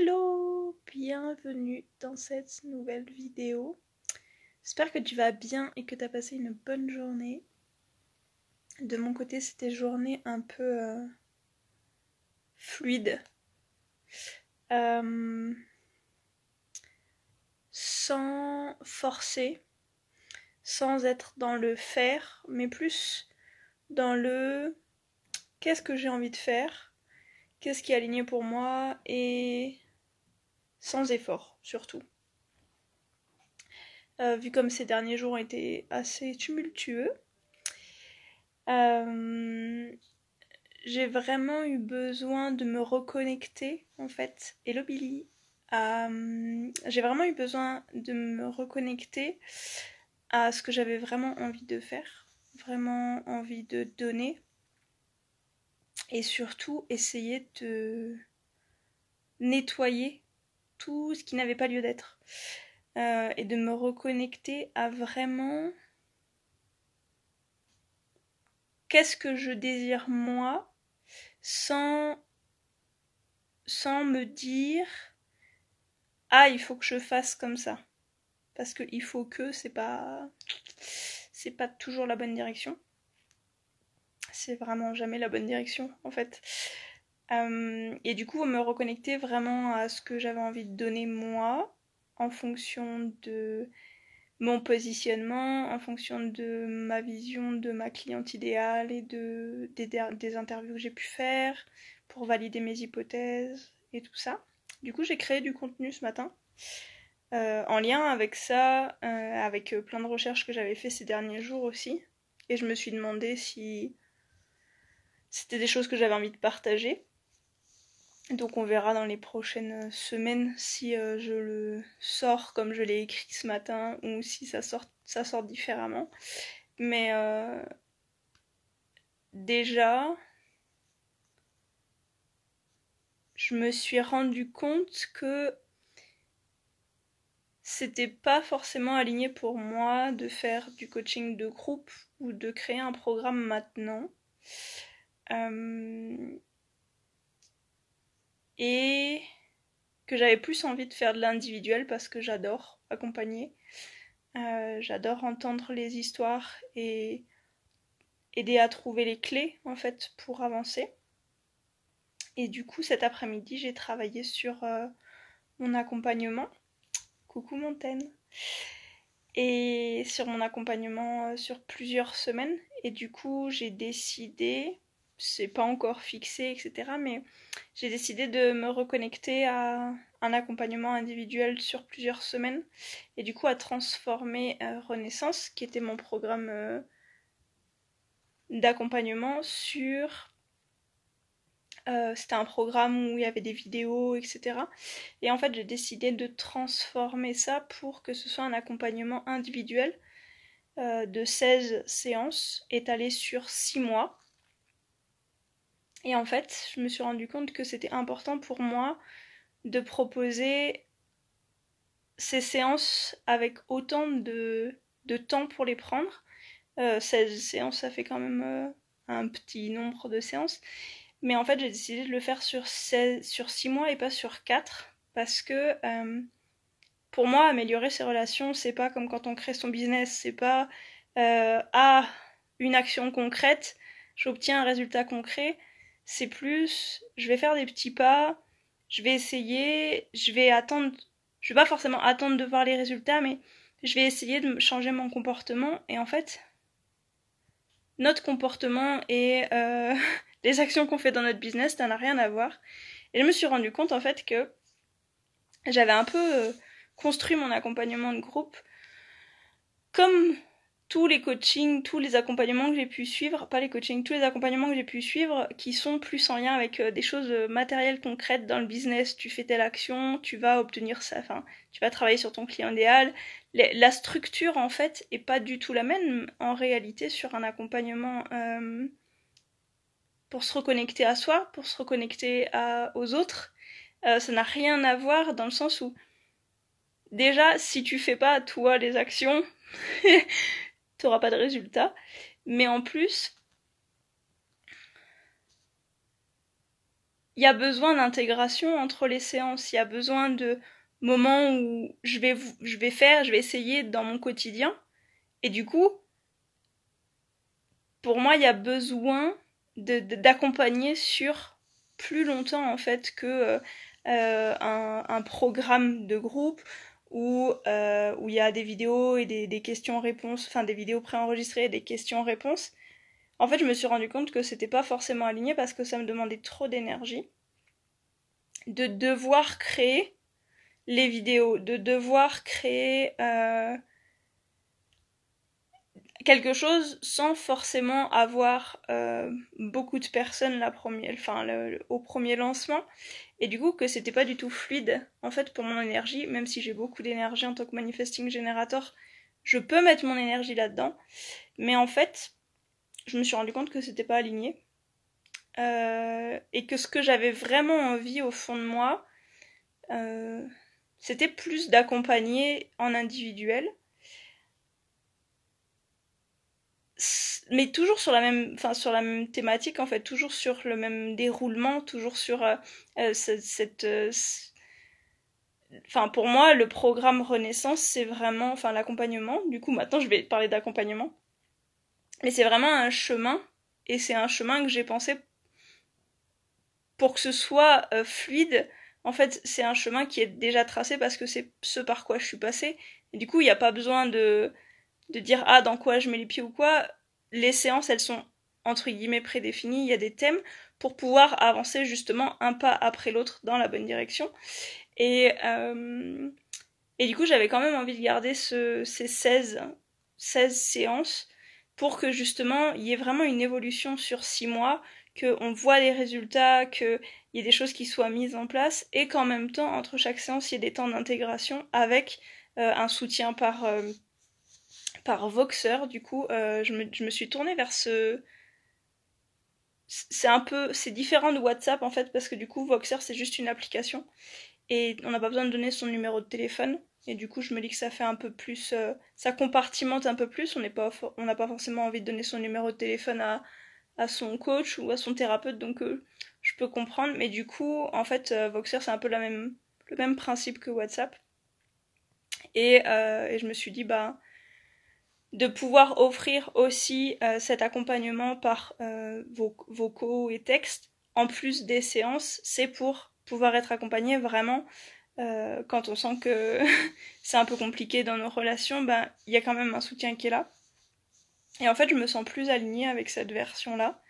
Hello, bienvenue dans cette nouvelle vidéo. J'espère que tu vas bien et que tu as passé une bonne journée. De mon côté, c'était une journée un peu euh, fluide. Euh, sans forcer, sans être dans le faire, mais plus dans le qu'est-ce que j'ai envie de faire qu'est-ce qui est aligné pour moi et sans effort surtout. Euh, vu comme ces derniers jours ont été assez tumultueux, euh, j'ai vraiment eu besoin de me reconnecter en fait. Et Billy, euh, j'ai vraiment eu besoin de me reconnecter à ce que j'avais vraiment envie de faire, vraiment envie de donner. Et surtout essayer de nettoyer tout ce qui n'avait pas lieu d'être. Euh, et de me reconnecter à vraiment qu'est-ce que je désire moi sans, sans me dire ah il faut que je fasse comme ça parce que il faut que c'est pas c'est pas toujours la bonne direction c'est vraiment jamais la bonne direction en fait euh, et du coup, me reconnecter vraiment à ce que j'avais envie de donner moi, en fonction de mon positionnement, en fonction de ma vision de ma cliente idéale et de, des, interviews que j'ai pu faire pour valider mes hypothèses et tout ça. Du coup, j'ai créé du contenu ce matin euh, en lien avec ça, euh, avec plein de recherches que j'avais fait ces derniers jours aussi. Et je me suis demandé si c'était des choses que j'avais envie de partager donc on verra dans les prochaines semaines si euh, je le sors comme je l'ai écrit ce matin ou si ça sort, ça sort différemment. Mais euh, déjà, je me suis rendu compte que c'était pas forcément aligné pour moi de faire du coaching de groupe ou de créer un programme maintenant. Euh, et que j'avais plus envie de faire de l'individuel parce que j'adore accompagner. Euh, j'adore entendre les histoires et aider à trouver les clés en fait pour avancer. Et du coup cet après-midi j'ai travaillé sur euh, mon accompagnement. Coucou Montaigne. Et sur mon accompagnement euh, sur plusieurs semaines. Et du coup j'ai décidé c'est pas encore fixé, etc. Mais j'ai décidé de me reconnecter à un accompagnement individuel sur plusieurs semaines et du coup à transformer euh, Renaissance, qui était mon programme euh, d'accompagnement sur... Euh, c'était un programme où il y avait des vidéos, etc. Et en fait, j'ai décidé de transformer ça pour que ce soit un accompagnement individuel de 16 séances étalées sur 6 mois et en fait, je me suis rendu compte que c'était important pour moi de proposer ces séances avec autant de, temps pour les prendre. Euh, 16 séances, ça fait quand même euh, un petit nombre de séances. Mais en fait, j'ai décidé de le faire sur, 6 mois et pas sur 4 parce que euh, pour moi, améliorer ses relations, c'est pas comme quand on crée son business, c'est pas à euh, ah, une action concrète, j'obtiens un résultat concret c'est plus je vais faire des petits pas, je vais essayer, je vais attendre, je vais pas forcément attendre de voir les résultats, mais je vais essayer de changer mon comportement et en fait, notre comportement et euh, les actions qu'on fait dans notre business, ça n'a rien à voir. Et je me suis rendu compte en fait que j'avais un peu euh, construit mon accompagnement de groupe comme tous les coachings, tous les accompagnements que j'ai pu suivre, pas les coachings, tous les accompagnements que j'ai pu suivre qui sont plus en lien avec euh, des choses euh, matérielles concrètes dans le business. Tu fais telle action, tu vas obtenir ça, enfin, tu vas travailler sur ton client idéal. La structure, en fait, est pas du tout la même en réalité sur un accompagnement euh, pour se reconnecter à soi, pour se reconnecter à, aux autres. ça n'a rien à voir dans le sens où, déjà, si tu fais pas, toi, les actions, n'auras pas de résultat. Mais en plus, il y a besoin d'intégration entre les séances, il y a besoin de moments où je vais, je vais faire, je vais essayer dans mon quotidien. Et du coup, pour moi, il y a besoin d'accompagner sur plus longtemps en fait que euh, euh, un, un, programme de groupe où euh, où il y a des vidéos et des, des questions-réponses, enfin des vidéos préenregistrées et des questions-réponses. En fait, je me suis rendu compte que c'était pas forcément aligné parce que ça me demandait trop d'énergie de devoir créer les vidéos, de devoir créer euh, quelque chose sans forcément avoir euh, beaucoup de personnes la première, enfin, au premier lancement et du coup que c'était pas du tout fluide en fait pour mon énergie même si j'ai beaucoup d'énergie en tant que manifesting generator je peux mettre mon énergie là-dedans mais en fait je me suis rendu compte que c'était pas aligné euh, et que ce que j'avais vraiment envie au fond de moi euh, c'était plus d'accompagner en individuel mais toujours sur la même enfin sur la même thématique en fait toujours sur le même déroulement toujours sur euh, euh, cette, cette euh, enfin pour moi le programme Renaissance c'est vraiment enfin l'accompagnement du coup maintenant je vais parler d'accompagnement mais c'est vraiment un chemin et c'est un chemin que j'ai pensé pour que ce soit fluide en fait c'est un chemin qui est déjà tracé parce que c'est ce par quoi je suis passée et du coup il n'y a pas besoin de de dire ah dans quoi je mets les pieds ou quoi, les séances elles sont entre guillemets prédéfinies, il y a des thèmes pour pouvoir avancer justement un pas après l'autre dans la bonne direction. Et, euh, et du coup j'avais quand même envie de garder ce, ces 16, 16 séances pour que justement il y ait vraiment une évolution sur 6 mois, qu'on voit les résultats, qu'il y ait des choses qui soient mises en place et qu'en même temps entre chaque séance il y ait des temps d'intégration avec euh, un soutien par... Euh, par Voxer, du coup, euh, je, me, je, me, suis tournée vers ce. C'est un peu. C'est différent de WhatsApp en fait, parce que du coup, Voxer c'est juste une application et on n'a pas besoin de donner son numéro de téléphone. Et du coup, je me dis que ça fait un peu plus. Euh, ça compartimente un peu plus. On on n'a pas forcément envie de donner son numéro de téléphone à, à son coach ou à son thérapeute, donc euh, je peux comprendre. Mais du coup, en fait, Voxer c'est un peu la même, le même principe que WhatsApp. Et, et je me suis dit, bah de pouvoir offrir aussi euh, cet accompagnement par euh, vos vocaux et textes en plus des séances, c'est pour pouvoir être accompagné vraiment euh, quand on sent que c'est un peu compliqué dans nos relations, ben, il y a quand même un soutien qui est là. Et en fait, je me sens plus alignée avec cette version-là.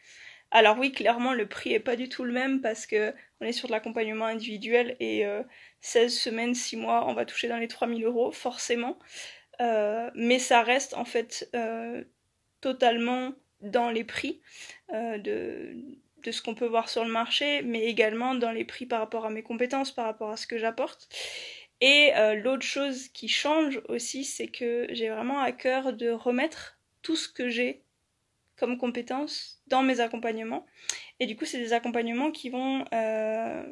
Alors oui, clairement, le prix est pas du tout le même parce que on est sur de l'accompagnement individuel et 16 semaines, 6 mois, on va toucher dans les 3000 euros, forcément. Euh, mais ça reste en fait euh, totalement dans les prix euh, de, de, ce qu'on peut voir sur le marché, mais également dans les prix par rapport à mes compétences, par rapport à ce que j'apporte. Et l'autre chose qui change aussi, c'est que j'ai vraiment à cœur de remettre tout ce que j'ai comme compétences dans mes accompagnements. Et du coup, c'est des accompagnements qui vont enfin,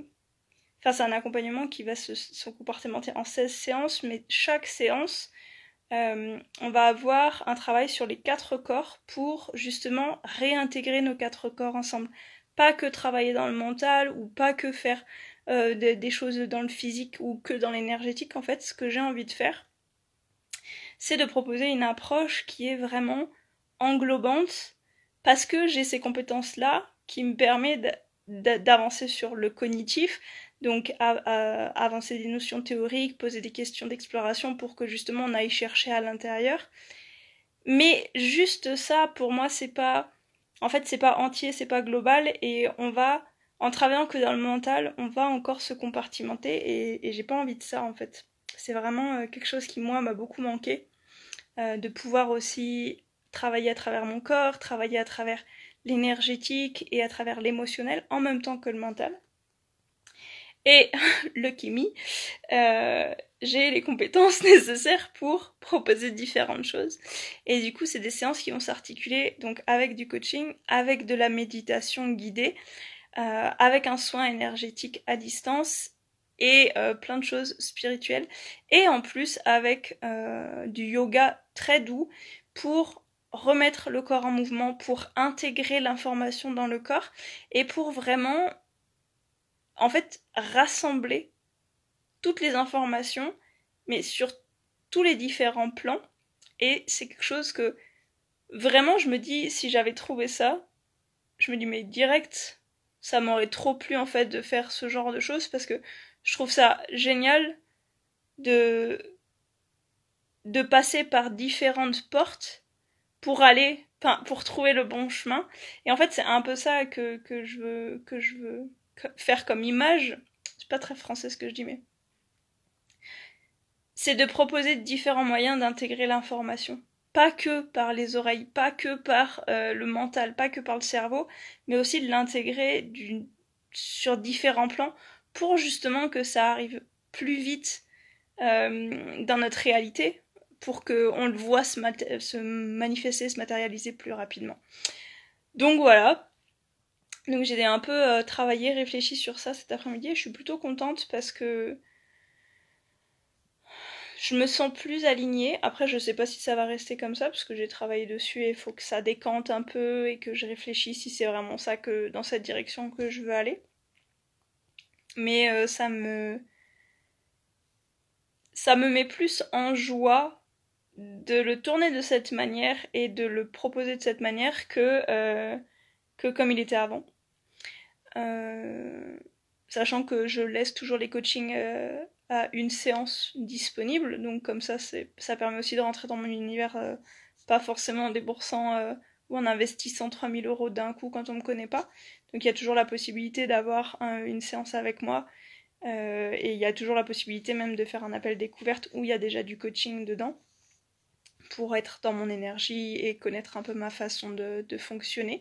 c'est un accompagnement qui va se, se comportementer en 16 séances, mais chaque séance euh, on va avoir un travail sur les quatre corps pour justement réintégrer nos quatre corps ensemble. Pas que travailler dans le mental ou pas que faire euh, des, choses dans le physique ou que dans l'énergétique. En fait, ce que j'ai envie de faire, c'est de proposer une approche qui est vraiment englobante parce que j'ai ces compétences-là qui me permettent d'avancer sur le cognitif, donc avancer des notions théoriques, poser des questions d'exploration pour que justement on aille chercher à l'intérieur. Mais juste ça, pour moi, c'est pas. En fait, c'est pas entier, c'est pas global, et on va, en travaillant que dans le mental, on va encore se compartimenter, et, j'ai pas envie de ça en fait. C'est vraiment euh, quelque chose qui, moi, m'a beaucoup manqué, euh, de pouvoir aussi travailler à travers mon corps, travailler à travers l'énergétique et à travers l'émotionnel en même temps que le mental. Et le euh, j'ai les compétences nécessaires pour proposer différentes choses. Et du coup, c'est des séances qui vont s'articuler donc avec du coaching, avec de la méditation guidée, euh, avec un soin énergétique à distance et euh, plein de choses spirituelles. Et en plus avec du yoga très doux pour remettre le corps en mouvement, pour intégrer l'information dans le corps et pour vraiment en fait rassembler toutes les informations, mais sur tous les différents plans. Et c'est quelque chose que vraiment je me dis, si j'avais trouvé ça, je me dis mais direct, ça m'aurait trop plu en fait de faire ce genre de choses parce que je trouve ça génial de de passer par différentes portes pour aller, pour trouver le bon chemin. Et en fait c'est un peu ça que, que je veux que je veux faire comme image, c'est pas très français ce que je dis, mais c'est de proposer différents moyens d'intégrer l'information. Pas que par les oreilles, pas que par euh, le mental, pas que par le cerveau, mais aussi de l'intégrer sur différents plans pour justement que ça arrive plus vite euh, dans notre réalité, pour qu'on le voit se manifester, se matérialiser plus rapidement. Donc voilà, donc j'ai un peu euh, travaillé, réfléchi sur ça cet après-midi et je suis plutôt contente parce que je me sens plus alignée. Après, je sais pas si ça va rester comme ça parce que j'ai travaillé dessus et il faut que ça décante un peu et que je réfléchisse si c'est vraiment ça que dans cette direction que je veux aller. Mais euh, ça me ça me met plus en joie de le tourner de cette manière et de le proposer de cette manière que euh, que comme il était avant. Euh, sachant que je laisse toujours les coachings euh, à une séance disponible, donc comme ça, ça permet aussi de rentrer dans mon univers, euh, pas forcément en déboursant ou en investissant 3000 euros d'un coup quand on ne me connaît pas. Donc il y a toujours la possibilité d'avoir une séance avec moi et il y a toujours la possibilité même de faire un appel découverte où il y a déjà du coaching dedans pour être dans mon énergie et connaître un peu ma façon de fonctionner.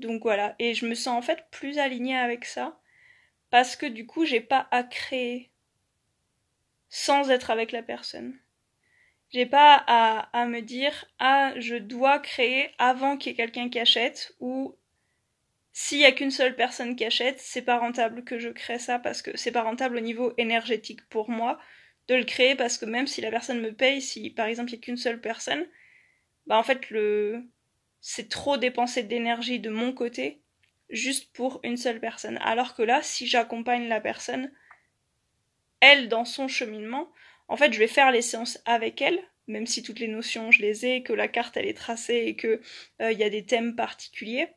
Donc voilà, et je me sens en fait plus alignée avec ça parce que du coup, j'ai pas à créer sans être avec la personne. J'ai pas à, à, me dire ah je dois créer avant qu'il y ait quelqu'un qui achète ou s'il y a qu'une seule personne qui achète, c'est pas rentable que je crée ça parce que c'est pas rentable au niveau énergétique pour moi de le créer parce que même si la personne me paye, si par exemple il y a qu'une seule personne, bah en fait le c'est trop dépenser d'énergie de mon côté juste pour une seule personne. Alors que là, si j'accompagne la personne, elle, dans son cheminement, en fait, je vais faire les séances avec elle, même si toutes les notions, je les ai, que la carte, elle est tracée et qu'il euh, y a des thèmes particuliers.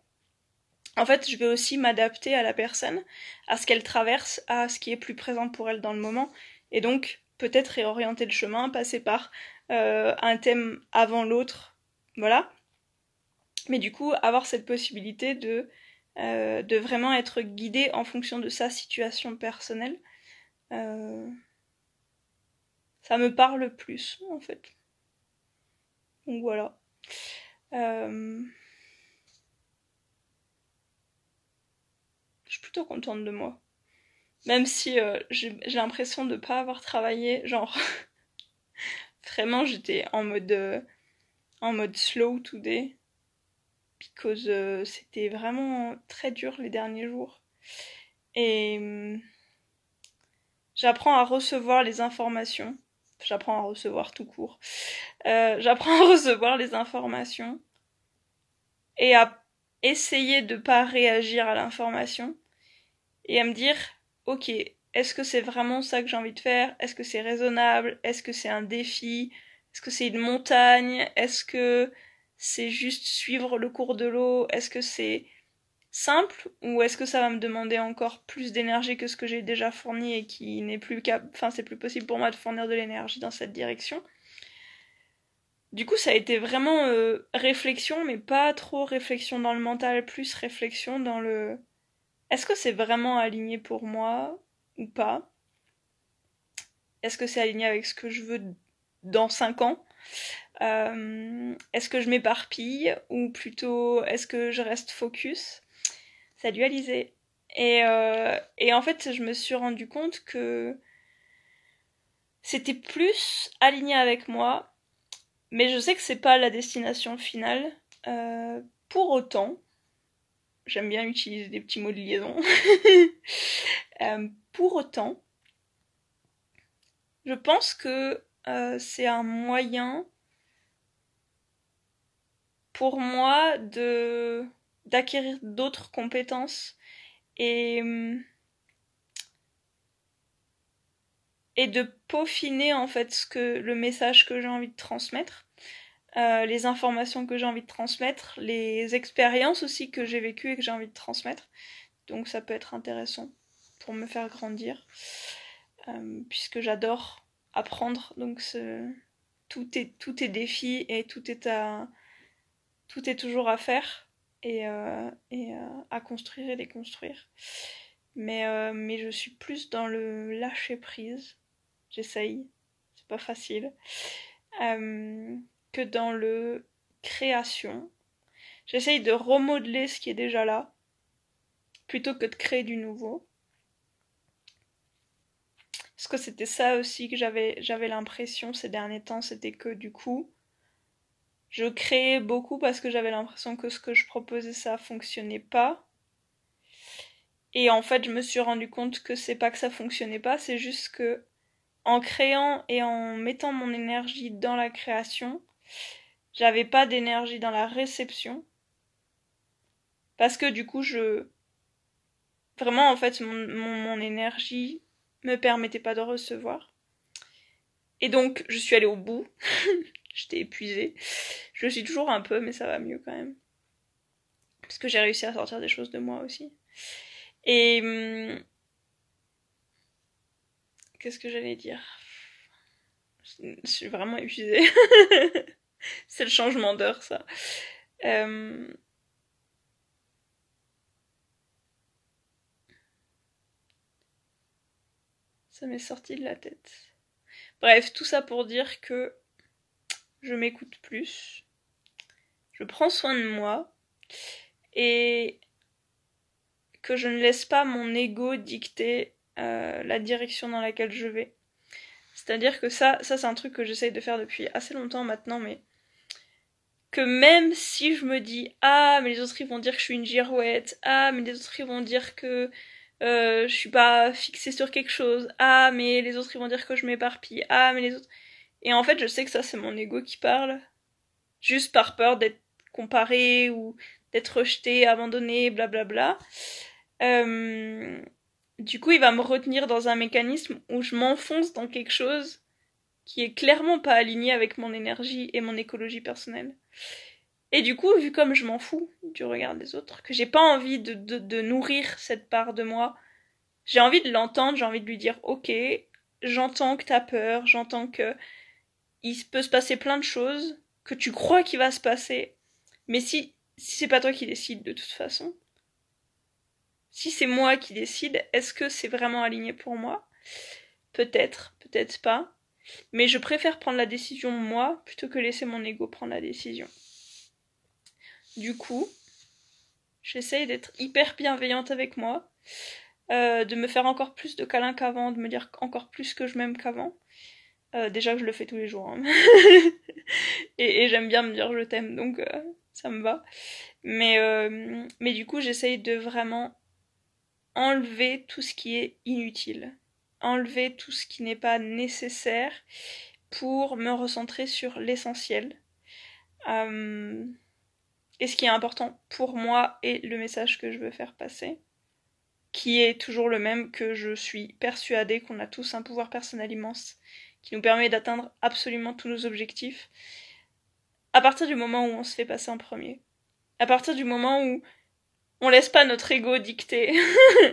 En fait, je vais aussi m'adapter à la personne, à ce qu'elle traverse, à ce qui est plus présent pour elle dans le moment, et donc peut-être réorienter le chemin, passer par euh, un thème avant l'autre, voilà. Mais du coup, avoir cette possibilité de, euh, de vraiment être guidé en fonction de sa situation personnelle, euh, ça me parle plus, en fait. Donc voilà. Euh, je suis plutôt contente de moi. Même si j'ai l'impression de ne pas avoir travaillé, genre... vraiment, j'étais en mode en mode slow today because euh, c'était vraiment très dur les derniers jours. Et hum, j'apprends à recevoir les informations. J'apprends à recevoir tout court. Euh, j'apprends à recevoir les informations et à essayer de pas réagir à l'information et à me dire ok est-ce que c'est vraiment ça que j'ai envie de faire est-ce que c'est raisonnable est-ce que c'est un défi est-ce que c'est une montagne est-ce que c'est juste suivre le cours de l'eau Est-ce que c'est simple ou est-ce que ça va me demander encore plus d'énergie que ce que j'ai déjà fourni et qui n'est plus enfin c'est plus possible pour moi de fournir de l'énergie dans cette direction. Du coup, ça a été vraiment euh, réflexion mais pas trop réflexion dans le mental, plus réflexion dans le est-ce que c'est vraiment aligné pour moi ou pas Est-ce que c'est aligné avec ce que je veux dans 5 ans euh, est-ce que je m'éparpille ou plutôt est-ce que je reste focus Salut Alizé. Et, euh, et, en fait, je me suis rendu compte que c'était plus aligné avec moi, mais je sais que c'est pas la destination finale. Euh, pour autant, j'aime bien utiliser des petits mots de liaison. pour autant, je pense que c'est un moyen pour moi de d'acquérir d'autres compétences et et de peaufiner en fait ce que le message que j'ai envie de transmettre euh, les informations que j'ai envie de transmettre les expériences aussi que j'ai vécues et que j'ai envie de transmettre donc ça peut être intéressant pour me faire grandir euh, puisque j'adore apprendre donc tout est tout est défi et tout est à tout est toujours à faire et, euh, et euh, à construire et déconstruire. Mais, euh, mais je suis plus dans le lâcher prise, j'essaye, c'est pas facile, que dans le création. J'essaye de remodeler ce qui est déjà là, plutôt que de créer du nouveau. Parce que c'était ça aussi que j'avais, j'avais l'impression ces derniers temps, c'était que du coup, je créais beaucoup parce que j'avais l'impression que ce que je proposais, ça fonctionnait pas. Et en fait, je me suis rendu compte que c'est pas que ça fonctionnait pas, c'est juste que en créant et en mettant mon énergie dans la création, j'avais pas d'énergie dans la réception. Parce que du coup, je. Vraiment, en fait, mon, mon, énergie me permettait pas de recevoir. Et donc, je suis allée au bout. j'étais épuisée. Je le suis toujours un peu, mais ça va mieux quand même. Parce que j'ai réussi à sortir des choses de moi aussi. Et. Hum, qu'est-ce que j'allais dire Je suis vraiment épuisée. C'est le changement d'heure, ça. Hum, ça m'est sorti de la tête. Bref, tout ça pour dire que je m'écoute plus, je prends soin de moi et que je ne laisse pas mon ego dicter euh, la direction dans laquelle je vais. C'est-à-dire que ça, ça c'est un truc que j'essaye de faire depuis assez longtemps maintenant, mais que même si je me dis ah mais les autres ils vont dire que je suis une girouette, ah mais les autres ils vont dire que euh, je suis pas fixée sur quelque chose, ah mais les autres ils vont dire que je m'éparpille, ah mais les autres et en fait, je sais que ça, c'est mon ego qui parle. Juste par peur d'être comparé ou d'être rejeté, abandonné, blablabla. Euh, du coup, il va me retenir dans un mécanisme où je m'enfonce dans quelque chose qui est clairement pas aligné avec mon énergie et mon écologie personnelle. Et du coup, vu comme je m'en fous du regard des autres, que j'ai pas envie de, de, nourrir cette part de moi, j'ai envie de l'entendre, j'ai envie de lui dire Ok, j'entends que t'as peur, j'entends que il peut se passer plein de choses que tu crois qu'il va se passer, mais si, si c'est pas toi qui décide de toute façon, si c'est moi qui décide, est-ce que c'est vraiment aligné pour moi Peut-être, peut-être pas. Mais je préfère prendre la décision moi plutôt que laisser mon ego prendre la décision. Du coup, j'essaye d'être hyper bienveillante avec moi, euh, de me faire encore plus de câlins qu'avant, de me dire encore plus que je m'aime qu'avant, euh, déjà que je le fais tous les jours. Hein. et, j'aime bien me dire je t'aime, donc euh, ça me va. Mais, euh, mais du coup, j'essaye de vraiment enlever tout ce qui est inutile. Enlever tout ce qui n'est pas nécessaire pour me recentrer sur l'essentiel. et ce qui est important pour moi et le message que je veux faire passer qui est toujours le même que je suis persuadée qu'on a tous un pouvoir personnel immense qui nous permet d'atteindre absolument tous nos objectifs, à partir du moment où on se fait passer en premier. À partir du moment où on laisse pas notre ego dicter,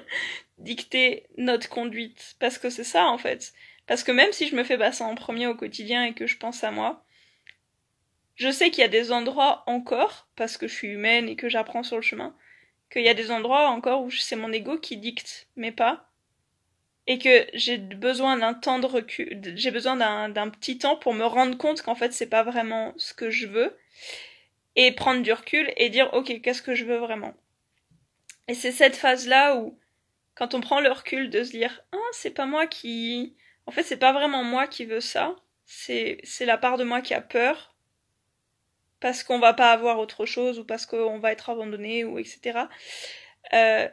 dicter notre conduite. Parce que c'est ça, en fait. Parce que même si je me fais passer en premier au quotidien et que je pense à moi, je sais qu'il y a des endroits encore, parce que je suis humaine et que j'apprends sur le chemin, qu'il y a des endroits encore où c'est mon ego qui dicte mais pas, et que j'ai besoin d'un temps de recul, j'ai besoin d'un petit temps pour me rendre compte qu'en fait c'est pas vraiment ce que je veux et prendre du recul et dire ok qu'est-ce que je veux vraiment. Et c'est cette phase là où quand on prend le recul de se dire ah c'est pas moi qui en fait c'est pas vraiment moi qui veux ça c'est c'est la part de moi qui a peur parce qu'on va pas avoir autre chose ou parce qu'on va être abandonné ou etc. Euh,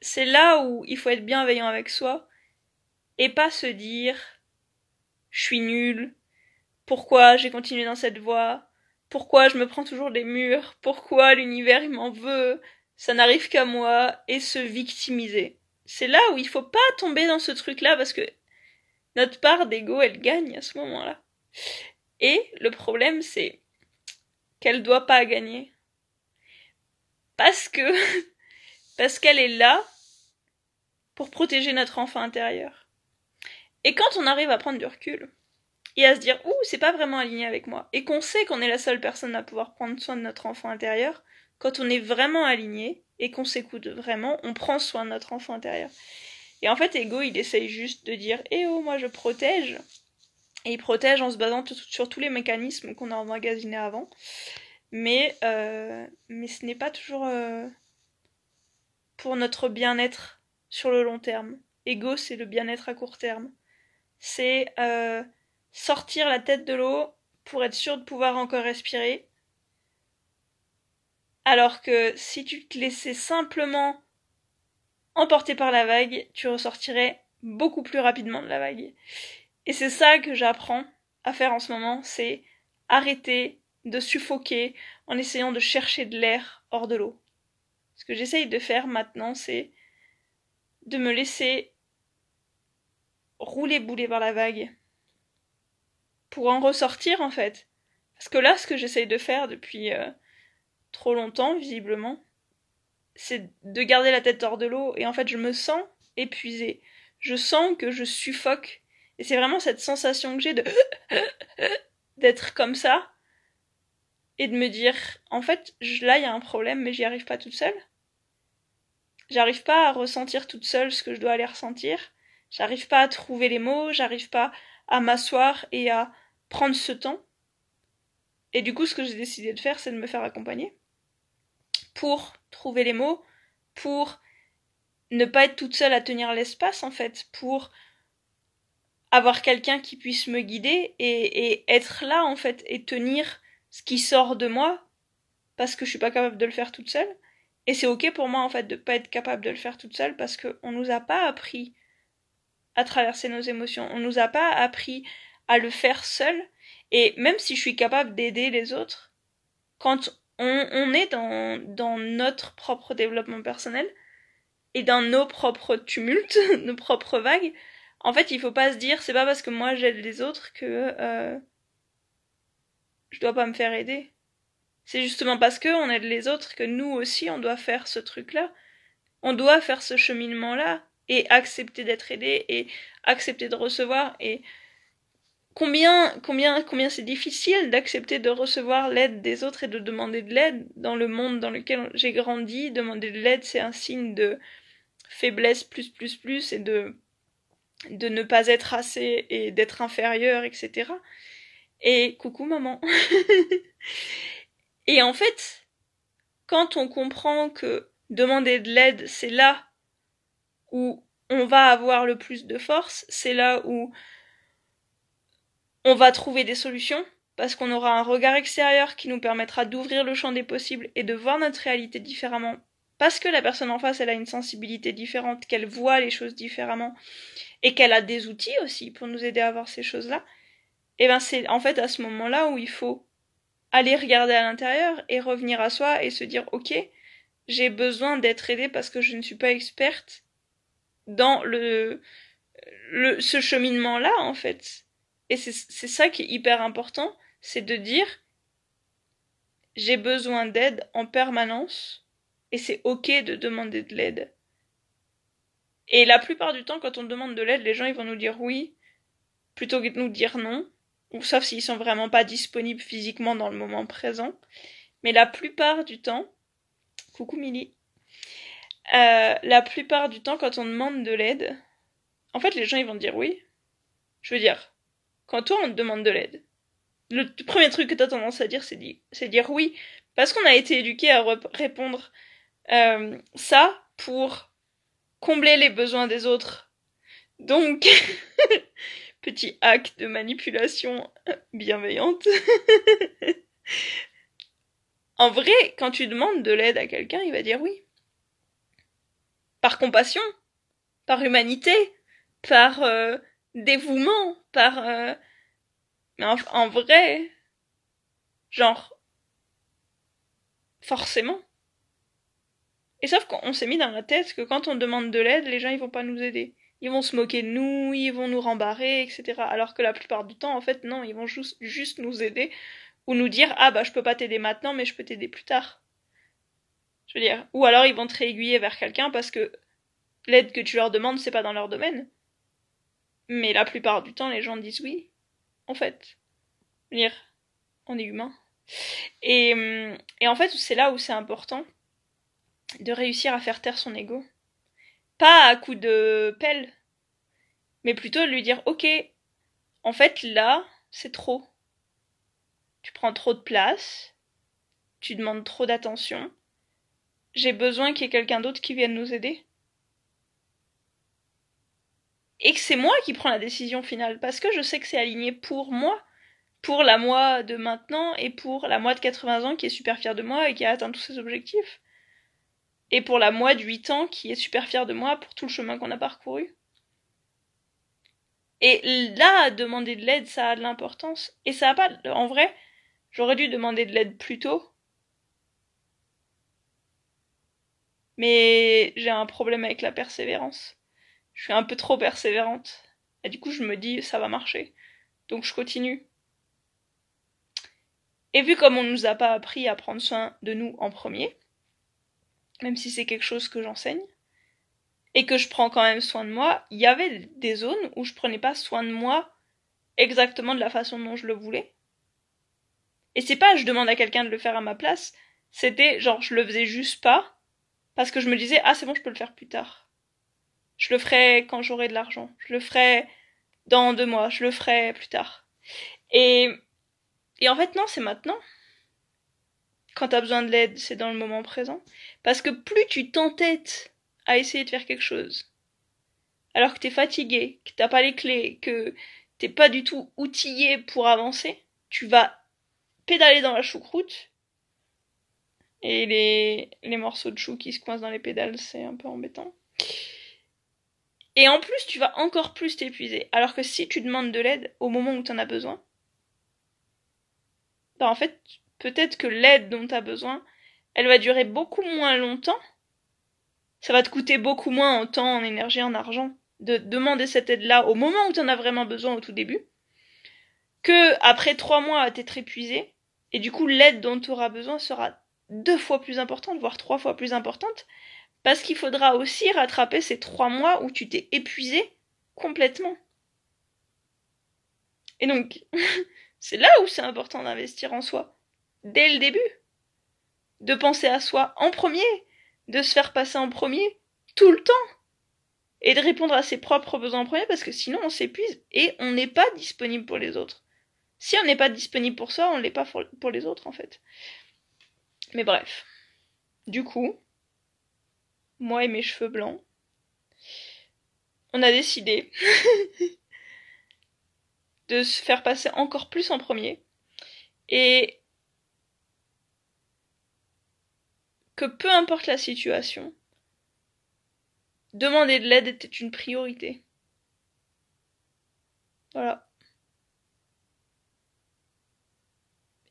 c'est là où il faut être bienveillant avec soi et pas se dire je suis nul, pourquoi j'ai continué dans cette voie, pourquoi je me prends toujours des murs, pourquoi l'univers il m'en veut, ça n'arrive qu'à moi et se victimiser. C'est là où il faut pas tomber dans ce truc-là parce que notre part d'ego elle gagne à ce moment-là. Et le problème c'est qu'elle doit pas gagner. Parce que parce qu'elle est là pour protéger notre enfant intérieur. Et quand on arrive à prendre du recul et à se dire ouh c'est pas vraiment aligné avec moi et qu'on sait qu'on est la seule personne à pouvoir prendre soin de notre enfant intérieur, quand on est vraiment aligné et qu'on s'écoute vraiment, on prend soin de notre enfant intérieur. Et en fait, Ego, il essaye juste de dire Eh oh, moi je protège Et il protège en se basant sur tous les mécanismes qu'on a emmagasinés avant. Mais, euh, mais ce n'est pas toujours. Euh, pour notre bien-être sur le long terme. Ego, c'est le bien-être à court terme. C'est euh, sortir la tête de l'eau pour être sûr de pouvoir encore respirer. Alors que si tu te laissais simplement emporter par la vague, tu ressortirais beaucoup plus rapidement de la vague. Et c'est ça que j'apprends à faire en ce moment, c'est arrêter de suffoquer en essayant de chercher de l'air hors de l'eau. Ce que j'essaye de faire maintenant, c'est de me laisser rouler bouler par la vague pour en ressortir en fait. Parce que là, ce que j'essaye de faire depuis euh, trop longtemps, visiblement, c'est de garder la tête hors de l'eau et en fait, je me sens épuisée. Je sens que je suffoque et c'est vraiment cette sensation que j'ai de d'être comme ça et de me dire en fait, là il y a un problème mais j'y arrive pas toute seule. J'arrive pas à ressentir toute seule ce que je dois aller ressentir. J'arrive pas à trouver les mots, j'arrive pas à m'asseoir et à prendre ce temps. Et du coup, ce que j'ai décidé de faire, c'est de me faire accompagner pour trouver les mots, pour ne pas être toute seule à tenir l'espace en fait, pour avoir quelqu'un qui puisse me guider et, être là en fait et tenir ce qui sort de moi parce que je suis pas capable de le faire toute seule. Et c'est ok pour moi en fait de pas être capable de le faire toute seule parce qu'on nous a pas appris à traverser nos émotions, on nous a pas appris à le faire seul. Et même si je suis capable d'aider les autres, quand on, est dans, dans notre propre développement personnel et dans nos propres tumultes, nos propres vagues, en fait, il ne faut pas se dire c'est pas parce que moi j'aide les autres que euh, je dois pas me faire aider. C'est justement parce on aide les autres que nous aussi on doit faire ce truc-là. On doit faire ce cheminement-là et accepter d'être aidé et accepter de recevoir et combien combien combien c'est difficile d'accepter de recevoir l'aide des autres et de demander de l'aide dans le monde dans lequel j'ai grandi demander de l'aide c'est un signe de faiblesse plus plus plus et de de ne pas être assez et d'être inférieur etc et coucou maman Et en fait, quand on comprend que demander de l'aide, c'est là où on va avoir le plus de force, c'est là où on va trouver des solutions, parce qu'on aura un regard extérieur qui nous permettra d'ouvrir le champ des possibles et de voir notre réalité différemment, parce que la personne en face, elle a une sensibilité différente, qu'elle voit les choses différemment, et qu'elle a des outils aussi pour nous aider à voir ces choses-là, et eh bien c'est en fait à ce moment-là où il faut aller regarder à l'intérieur et revenir à soi et se dire ok j'ai besoin d'être aidée parce que je ne suis pas experte dans le, le ce cheminement là en fait et c'est ça qui est hyper important c'est de dire j'ai besoin d'aide en permanence et c'est ok de demander de l'aide et la plupart du temps quand on demande de l'aide les gens ils vont nous dire oui plutôt que de nous dire non sauf s'ils sont vraiment pas disponibles physiquement dans le moment présent. Mais la plupart du temps, coucou Milly, euh, la plupart du temps, quand on demande de l'aide, en fait, les gens ils vont dire oui. Je veux dire, quand toi on te demande de l'aide, le premier truc que tu as tendance à dire, c'est dire oui, parce qu'on a été éduqué à répondre euh, ça pour combler les besoins des autres. Donc, petit acte de manipulation bienveillante. en vrai, quand tu demandes de l'aide à quelqu'un, il va dire oui. Par compassion, par humanité, par euh, dévouement, par... Euh, mais en, en vrai, genre... Forcément. Et sauf qu'on s'est mis dans la tête que quand on demande de l'aide, les gens ils vont pas nous aider ils vont se moquer de nous, ils vont nous rembarrer, etc. Alors que la plupart du temps, en fait, non, ils vont juste, nous aider ou nous dire Ah bah je peux pas t'aider maintenant, mais je peux t'aider plus tard. Je veux dire, ou alors ils vont te réaiguiller vers quelqu'un parce que l'aide que tu leur demandes, c'est pas dans leur domaine. Mais la plupart du temps, les gens disent oui, en fait. Je veux dire, on est humain. Et, hum, et en fait, c'est là où c'est important de réussir à faire taire son ego. Pas à coup de pelle, mais plutôt de lui dire Ok, en fait là, c'est trop. Tu prends trop de place, tu demandes trop d'attention. J'ai besoin qu'il y ait quelqu'un d'autre qui vienne nous aider. Et que c'est moi qui prends la décision finale, parce que je sais que c'est aligné pour moi, pour la moi de maintenant et pour la moi de 80 ans qui est super fière de moi et qui a atteint tous ses objectifs et pour la moi de 8 ans qui est super fière de moi pour tout le chemin qu'on a parcouru. Et là, demander de l'aide, ça a de l'importance. Et ça a pas. En vrai, j'aurais dû demander de l'aide plus tôt. Mais j'ai un problème avec la persévérance. Je suis un peu trop persévérante. Et du coup, je me dis, ça va marcher. Donc, je continue. Et vu comme on ne nous a pas appris à prendre soin de nous en premier, même si c'est quelque chose que j'enseigne, et que je prends quand même soin de moi, il y avait des zones où je prenais pas soin de moi exactement de la façon dont je le voulais. Et c'est pas je demande à quelqu'un de le faire à ma place, c'était genre je le faisais juste pas parce que je me disais ah c'est bon je peux le faire plus tard. Je le ferai quand j'aurai de l'argent, je le ferai dans deux mois, je le ferai plus tard. Et et en fait non c'est maintenant quand t'as besoin de l'aide, c'est dans le moment présent. Parce que plus tu t'entêtes à essayer de faire quelque chose, alors que t'es fatigué, que t'as pas les clés, que t'es pas du tout outillé pour avancer, tu vas pédaler dans la choucroute. Et les, les morceaux de chou qui se coincent dans les pédales, c'est un peu embêtant. Et en plus, tu vas encore plus t'épuiser. Alors que si tu demandes de l'aide au moment où t'en as besoin, bah en fait, peut-être que l'aide dont tu as besoin, elle va durer beaucoup moins longtemps. Ça va te coûter beaucoup moins en temps, en énergie, en argent de demander cette aide-là au moment où tu en as vraiment besoin au tout début, que après trois mois à t'être épuisé, et du coup l'aide dont tu auras besoin sera deux fois plus importante, voire trois fois plus importante, parce qu'il faudra aussi rattraper ces trois mois où tu t'es épuisé complètement. Et donc, c'est là où c'est important d'investir en soi dès le début, de penser à soi en premier, de se faire passer en premier, tout le temps, et de répondre à ses propres besoins en premier, parce que sinon on s'épuise et on n'est pas disponible pour les autres. Si on n'est pas disponible pour soi, on ne l'est pas pour les autres en fait. Mais bref. Du coup, moi et mes cheveux blancs, on a décidé de se faire passer encore plus en premier et que peu importe la situation, demander de l'aide était une priorité. Voilà.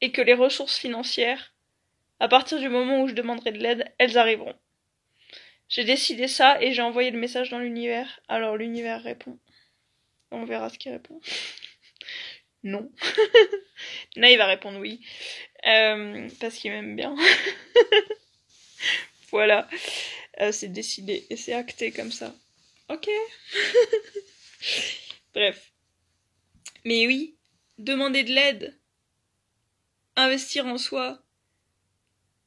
Et que les ressources financières, à partir du moment où je demanderai de l'aide, elles arriveront. J'ai décidé ça et j'ai envoyé le message dans l'univers. Alors l'univers répond. On verra ce qu'il répond. non. Là, il va répondre oui. Euh, parce qu'il m'aime bien. voilà. Euh, c'est décidé et c'est acté comme ça. Ok. Bref. Mais oui, demander de l'aide, investir en soi,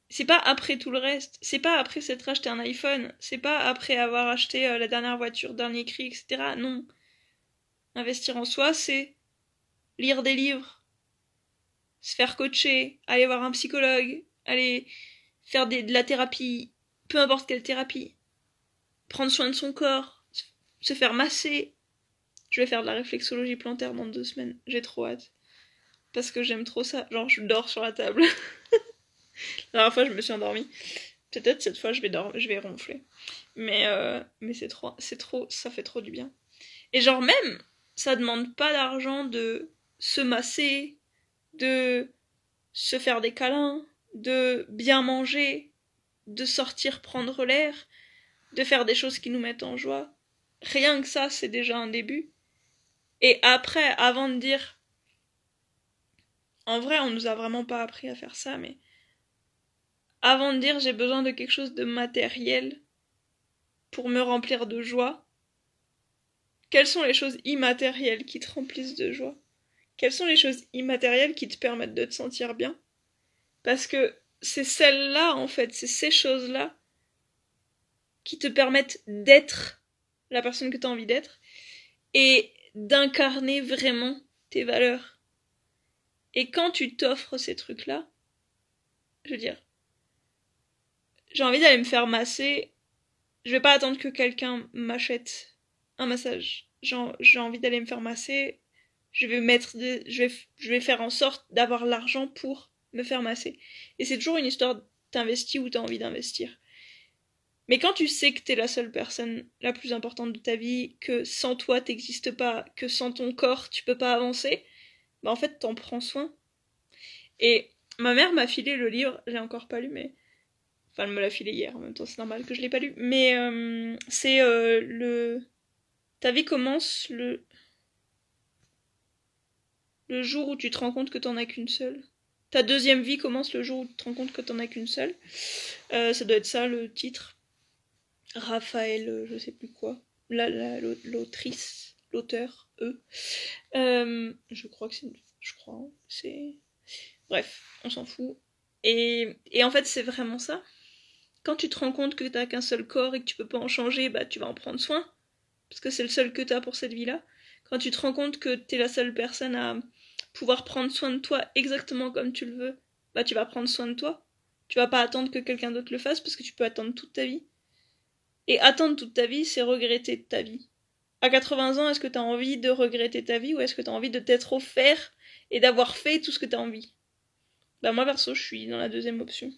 c'est pas après tout le reste, c'est pas après s'être acheté un iPhone, c'est pas après avoir acheté euh, la dernière voiture, dernier cri, etc. Non. Investir en soi, c'est lire des livres, se faire coacher, aller voir un psychologue, aller faire de la thérapie, peu importe quelle thérapie, prendre soin de son corps, se faire masser. Je vais faire de la réflexologie plantaire dans deux semaines, j'ai trop hâte. Parce que j'aime trop ça, genre je dors sur la table. la dernière fois je me suis endormie. Peut-être cette fois je vais dormir, je vais ronfler. Mais, euh, mais c'est trop, c'est trop, ça fait trop du bien. Et genre même, ça demande pas d'argent de se masser, de se faire des câlins, de bien manger, de sortir prendre l'air, de faire des choses qui nous mettent en joie. Rien que ça, c'est déjà un début. Et après, avant de dire... En vrai, on nous a vraiment pas appris à faire ça, mais... Avant de dire j'ai besoin de quelque chose de matériel pour me remplir de joie, quelles sont les choses immatérielles qui te remplissent de joie Quelles sont les choses immatérielles qui te permettent de te sentir bien parce que c'est celles-là, en fait, c'est ces choses-là qui te permettent d'être la personne que tu as envie d'être et d'incarner vraiment tes valeurs. Et quand tu t'offres ces trucs-là, je veux dire, j'ai envie d'aller me faire masser, je vais pas attendre que quelqu'un m'achète un massage. J'ai envie d'aller me faire masser, je vais mettre je je vais faire en sorte d'avoir l'argent pour me faire masser. Et c'est toujours une histoire t'investis ou t'as envie d'investir. Mais quand tu sais que t'es la seule personne la plus importante de ta vie, que sans toi t'existes pas, que sans ton corps tu peux pas avancer, bah en fait t'en prends soin. Et ma mère m'a filé le livre, j'ai encore pas lu, mais. Enfin, elle me l'a filé hier, en même temps c'est normal que je l'ai pas lu. Mais euh, c'est euh, le. Ta vie commence le. le jour où tu te rends compte que t'en as qu'une seule. Ta deuxième vie commence le jour où tu te rends compte que t'en as qu'une seule. Euh, ça doit être ça le titre. Raphaël, euh, je sais plus quoi. L'autrice, la, l'autrice, l'auteur, eux. Euh, je crois que c'est. Je crois. Hein, c'est. Bref, on s'en fout. Et, et en fait, c'est vraiment ça. Quand tu te rends compte que t'as qu'un seul corps et que tu peux pas en changer, bah tu vas en prendre soin. Parce que c'est le seul que t'as pour cette vie-là. Quand tu te rends compte que t'es la seule personne à pouvoir prendre soin de toi exactement comme tu le veux, bah tu vas prendre soin de toi. Tu vas pas attendre que quelqu'un d'autre le fasse parce que tu peux attendre toute ta vie. Et attendre toute ta vie, c'est regretter ta vie. À 80 ans, est-ce que tu as envie de regretter ta vie ou est-ce que tu as envie de t'être offert et d'avoir fait tout ce que tu as envie Bah moi perso, je suis dans la deuxième option.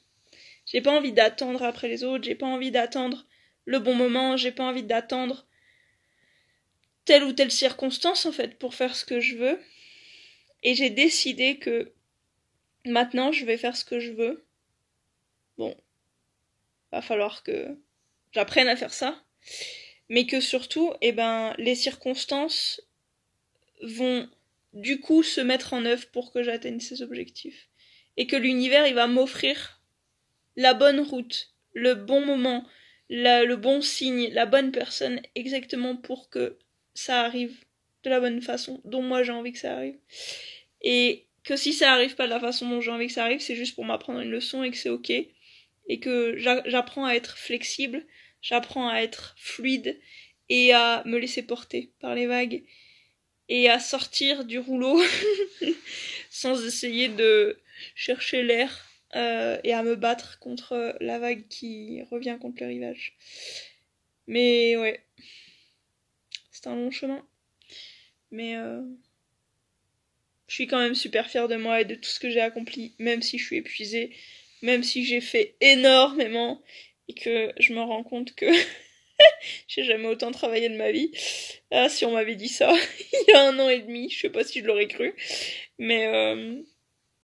J'ai pas envie d'attendre après les autres, j'ai pas envie d'attendre le bon moment, j'ai pas envie d'attendre telle ou telle circonstance en fait pour faire ce que je veux. Et j'ai décidé que maintenant je vais faire ce que je veux. Bon, va falloir que j'apprenne à faire ça. Mais que surtout, eh ben, les circonstances vont du coup se mettre en œuvre pour que j'atteigne ces objectifs. Et que l'univers, il va m'offrir la bonne route, le bon moment, le bon signe, la bonne personne, exactement pour que ça arrive de la bonne façon dont moi j'ai envie que ça arrive. Et que si ça arrive pas de la façon dont j'ai envie que ça arrive, c'est juste pour m'apprendre une leçon et que c'est ok. Et que j'apprends à être flexible, j'apprends à être fluide et à me laisser porter par les vagues et à sortir du rouleau sans essayer de chercher l'air euh, et à me battre contre la vague qui revient contre le rivage. Mais ouais, c'est un long chemin. Mais euh, je suis quand même super fière de moi et de tout ce que j'ai accompli, même si je suis épuisée, même si j'ai fait énormément et que je me rends compte que j'ai jamais autant travaillé de ma vie. Ah, si on m'avait dit ça il y a un an et demi, je sais pas si je l'aurais cru, mais euh,